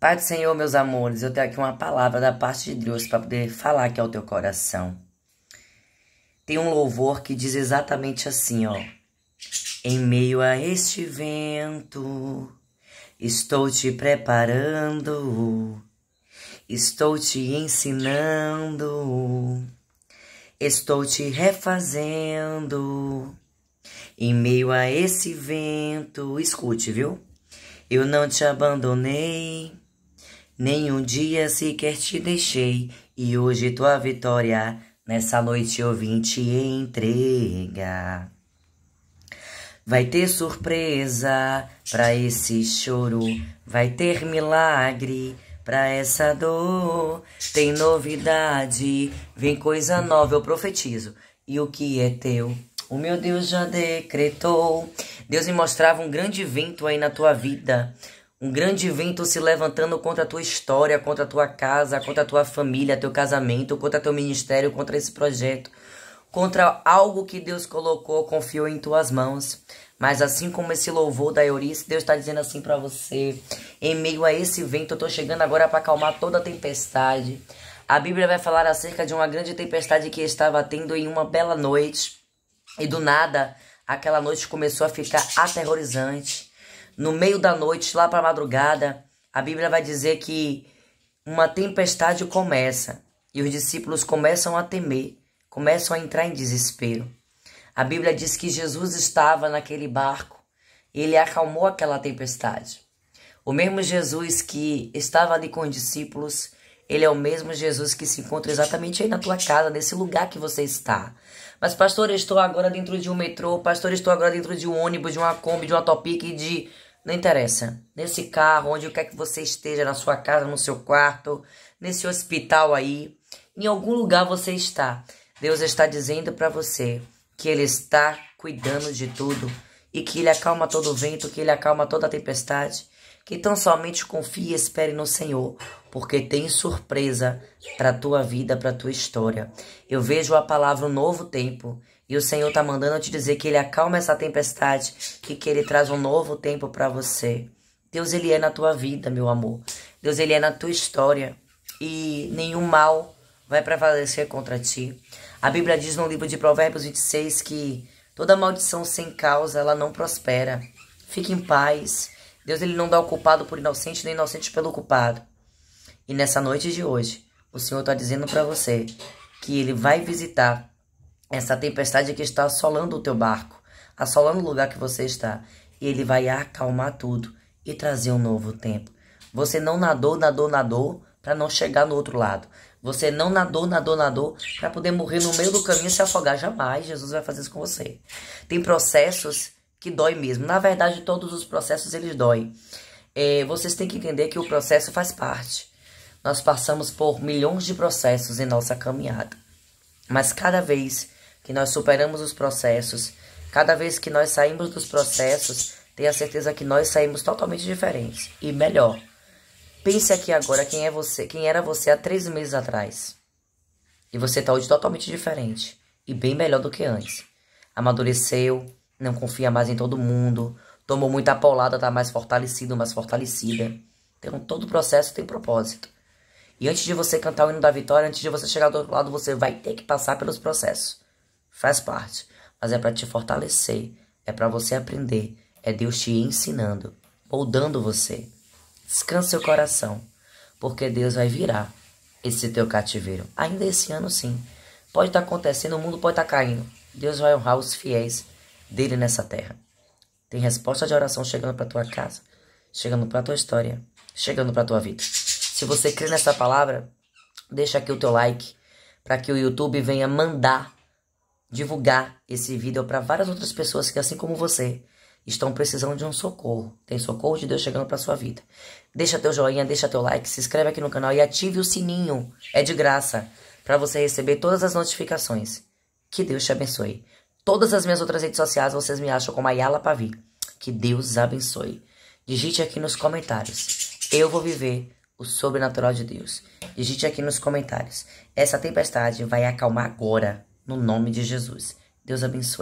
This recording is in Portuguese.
Pai do Senhor, meus amores, eu tenho aqui uma palavra da parte de Deus para poder falar aqui ao teu coração. Tem um louvor que diz exatamente assim, ó. Em meio a este vento, estou te preparando, estou te ensinando, estou te refazendo. Em meio a esse vento, escute, viu? Eu não te abandonei Nenhum dia sequer te deixei, e hoje tua vitória nessa noite eu vim te é entregar. Vai ter surpresa para esse choro, vai ter milagre para essa dor. Tem novidade, vem coisa nova, eu profetizo. E o que é teu? O meu Deus já decretou. Deus me mostrava um grande vento aí na tua vida um grande vento se levantando contra a tua história, contra a tua casa, contra a tua família, teu casamento, contra teu ministério, contra esse projeto, contra algo que Deus colocou, confiou em tuas mãos. Mas assim como esse louvor da Eurice, Deus está dizendo assim para você: em meio a esse vento, eu estou chegando agora para acalmar toda a tempestade. A Bíblia vai falar acerca de uma grande tempestade que estava tendo em uma bela noite, e do nada, aquela noite começou a ficar aterrorizante no meio da noite, lá para madrugada, a Bíblia vai dizer que uma tempestade começa e os discípulos começam a temer, começam a entrar em desespero. A Bíblia diz que Jesus estava naquele barco e ele acalmou aquela tempestade. O mesmo Jesus que estava ali com os discípulos, ele é o mesmo Jesus que se encontra exatamente aí na tua casa, nesse lugar que você está. Mas, pastor, eu estou agora dentro de um metrô, pastor, eu estou agora dentro de um ônibus, de uma Kombi, de uma Topic, de não interessa. Nesse carro, onde quer é que você esteja, na sua casa, no seu quarto, nesse hospital aí, em algum lugar você está. Deus está dizendo para você que Ele está cuidando de tudo e que Ele acalma todo o vento, que Ele acalma toda a tempestade. Que tão somente confie e espere no Senhor, porque tem surpresa para tua vida, para tua história. Eu vejo a palavra um novo tempo. E o Senhor está mandando eu te dizer que Ele acalma essa tempestade e que Ele traz um novo tempo para você. Deus, Ele é na tua vida, meu amor. Deus, Ele é na tua história. E nenhum mal vai prevalecer contra ti. A Bíblia diz no livro de Provérbios 26 que toda maldição sem causa, ela não prospera. Fique em paz. Deus, Ele não dá o culpado por inocente, nem inocente pelo culpado. E nessa noite de hoje, o Senhor está dizendo para você que Ele vai visitar essa tempestade que está assolando o teu barco, assolando o lugar que você está. E ele vai acalmar tudo e trazer um novo tempo. Você não nadou, nadou, nadou para não chegar no outro lado. Você não nadou, nadou, nadou para poder morrer no meio do caminho e se afogar. Jamais Jesus vai fazer isso com você. Tem processos que dói mesmo. Na verdade, todos os processos eles dói. É, vocês têm que entender que o processo faz parte. Nós passamos por milhões de processos em nossa caminhada. Mas cada vez que nós superamos os processos. Cada vez que nós saímos dos processos, tenha certeza que nós saímos totalmente diferentes e melhor. Pense aqui agora quem é você, quem era você há três meses atrás. E você está hoje totalmente diferente e bem melhor do que antes. Amadureceu, não confia mais em todo mundo, tomou muita paulada, está mais fortalecido, mais fortalecida. Então todo processo tem propósito. E antes de você cantar o hino da vitória, antes de você chegar do outro lado, você vai ter que passar pelos processos faz parte, mas é para te fortalecer, é para você aprender, é Deus te ensinando, moldando você. Descanse seu coração, porque Deus vai virar esse teu cativeiro. Ainda esse ano sim. Pode estar tá acontecendo, o mundo pode estar tá caindo. Deus vai honrar os fiéis dele nessa terra. Tem resposta de oração chegando para tua casa, chegando para tua história, chegando para tua vida. Se você crê nessa palavra, deixa aqui o teu like para que o YouTube venha mandar divulgar esse vídeo para várias outras pessoas que, assim como você, estão precisando de um socorro. Tem socorro de Deus chegando para sua vida. Deixa teu joinha, deixa teu like, se inscreve aqui no canal e ative o sininho. É de graça para você receber todas as notificações. Que Deus te abençoe. Todas as minhas outras redes sociais vocês me acham como Ayala Pavi. Que Deus abençoe. Digite aqui nos comentários. Eu vou viver o sobrenatural de Deus. Digite aqui nos comentários. Essa tempestade vai acalmar agora no nome de Jesus. Deus abençoe.